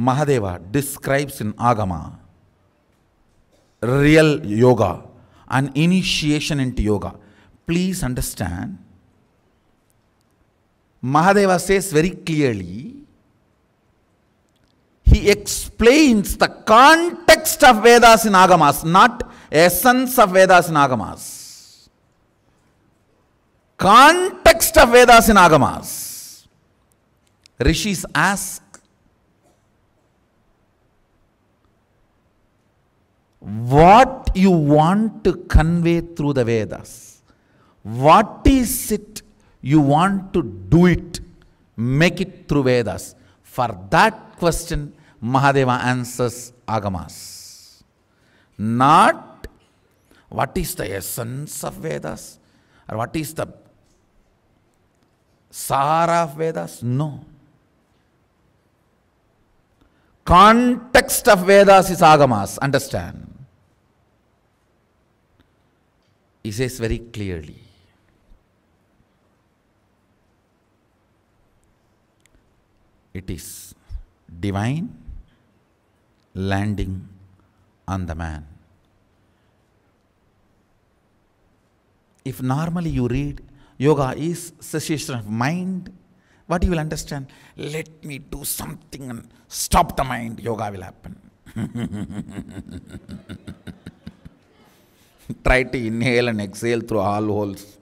Mahadeva describes in Agama real yoga, and initiation into yoga. Please understand, Mahadeva says very clearly, he explains the context of Vedas in Agamas, not essence of Vedas in Agamas. Context of Vedas in Agamas. Rishis ask what you want to convey through the Vedas. What is it you want to do it? Make it through Vedas. For that question, Mahadeva answers Agamas. Not what is the essence of Vedas or what is the Sahara of Vedas? No. Context of Vedas is Agamas, understand. he says very clearly it is divine landing on the man. If normally you read yoga is cessation of mind, what you will understand? Let me do something and stop the mind, yoga will happen. try to inhale and exhale through all holes